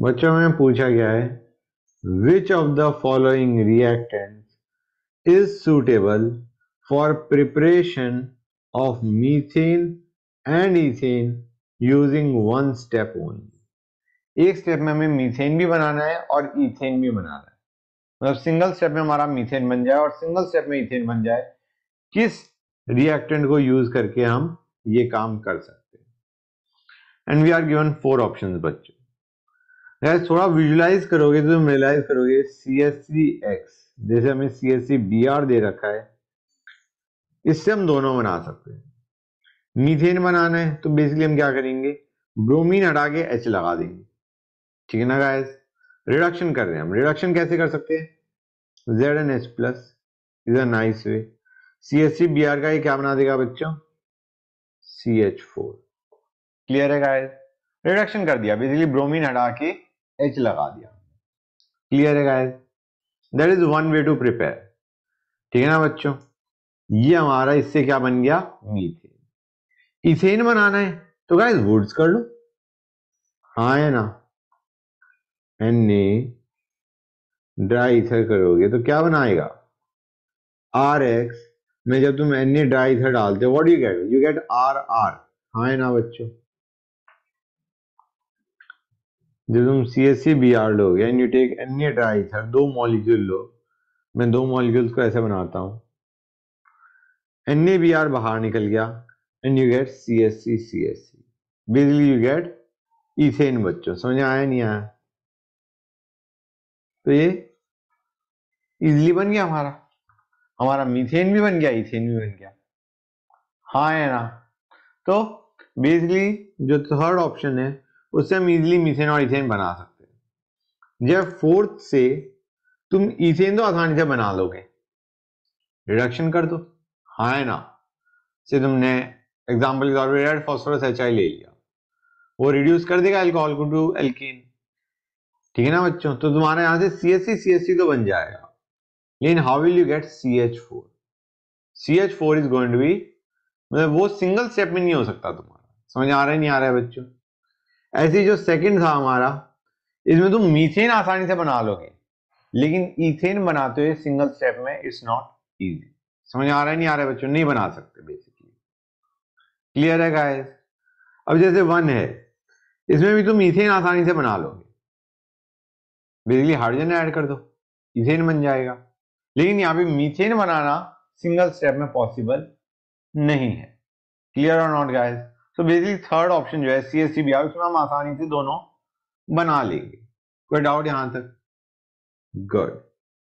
बच्चों में पूछा गया है which of the following reactant is suitable for preparation of methane and ethane using one step only एक स्टेप में हमें मीथेन भी बनाना है और इथेन भी बनाना है मतलब सिंगल स्टेप में हमारा मीथेन बन जाए और सिंगल स्टेप में इथेन बन जाए किस रिएक्टेंट को यूज करके हम ये काम कर सकते हैं and we are given four options बच्चों गैस थोड़ा विजुलाइज करोगे तो तुम रियलाइज करोगे सी एस सी एक्स जैसे हमें C S C B R दे रखा है इससे हम दोनों बना सकते हैं मीथेन बनाना है तो बेसिकली हम क्या करेंगे ब्रोमीन हटा के एच लगा देंगे ठीक है ना गैस रिडक्शन कर रहे हैं हम रिडक्शन कैसे कर सकते हैं Z N H plus is a nice way C S C B R का ये क्या बना देगा बच्चों सी एच फोर क्लियर है गाइस रिडक्शन कर दिया बेसिकली ब्रोमीन हटा के एच लगा दिया क्लियर है guys that is one way to prepare ठीक है ना बच्चों ये हमारा इससे क्या बन गया मीथेन इथेन बनाना है तो गाइस वुड्स कर लो हाँ है ना एन ए ड्राई इथर करोगे तो क्या बनाएगा आर एक्स में जब तुम एन ए ड्राई इथर डालते हो what you get you get R R हाँ है ना बच्चों जब तुम C S C B R लो and you take N A sir दो मॉलिक्यूल लो मैं दो मॉलिक्यूल्स को ऐसे बनाता हूँ एन ए बी आर बाहर निकल गया and you get C S C C S C basically you get ethane बच्चों समझ आया नहीं आया तो ये इजली बन गया हमारा हमारा मीथेन भी बन गया इथेन भी बन गया हाँ है ना तो बेसिकली जो थर्ड ऑप्शन है उससे हम इजिली मिथेन और इथेन बना सकते हैं जब फोर्थ से तुम इथेन तो आसानी से बना लोगे रिडक्शन कर दो हाँ है ना से तुमने एग्जाम्पल के तौर पर रेड फॉस्फोरस एच ले लिया वो रिड्यूस कर देगा एल्कोहल को टू एल्किन ठीक है ना बच्चों तो तुम्हारे यहां से सी एस सी सी एस सी तो बन जाएगा लेकिन how will you get C H four C H four is going to be मतलब वो सिंगल स्टेप में नहीं हो सकता तुम्हारा समझ आ रहा है नहीं आ रहा है बच्चों ऐसे जो सेकंड था हमारा इसमें तुम मीथेन आसानी से बना लोगे लेकिन इथेन बनाते हुए सिंगल स्टेप में इट्स नॉट इजी समझ आ रहा है नहीं आ रहा है बच्चों नहीं बना सकते बेसिकली क्लियर है गाइस अब जैसे वन है इसमें भी तुम इथेन आसानी से बना लोगे बेसिकली हाइड्रोजन ऐड कर दो इथेन बन जाएगा लेकिन यहाँ पे मीथेन बनाना सिंगल स्टेप में पॉसिबल नहीं है क्लियर और not guys so basically third option जो है C S C B R उसमें हम आसानी से दोनों बना लेंगे कोई डाउट यहां तक गुड